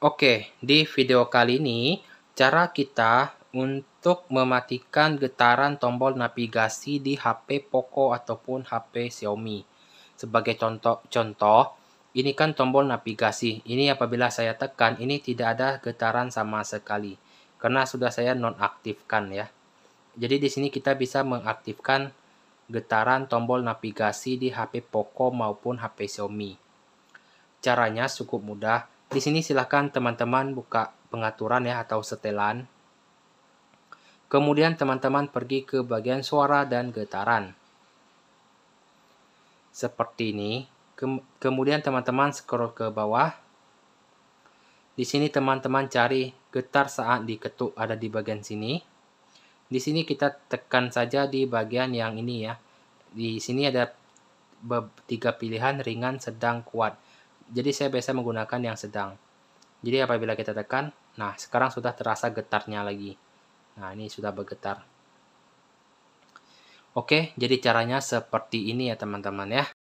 Oke, di video kali ini cara kita untuk mematikan getaran tombol navigasi di HP Poco ataupun HP Xiaomi. Sebagai contoh, contoh ini kan tombol navigasi. Ini apabila saya tekan, ini tidak ada getaran sama sekali. Karena sudah saya nonaktifkan ya. Jadi di sini kita bisa mengaktifkan getaran tombol navigasi di HP Poco maupun HP Xiaomi. Caranya cukup mudah di sini silahkan teman-teman buka pengaturan ya atau setelan. Kemudian teman-teman pergi ke bagian suara dan getaran. Seperti ini. Kemudian teman-teman scroll ke bawah. Di sini teman-teman cari getar saat diketuk ada di bagian sini. Di sini kita tekan saja di bagian yang ini ya. Di sini ada tiga pilihan ringan, sedang, kuat. Jadi saya biasa menggunakan yang sedang. Jadi apabila kita tekan, nah sekarang sudah terasa getarnya lagi. Nah ini sudah bergetar. Oke, jadi caranya seperti ini ya teman-teman ya.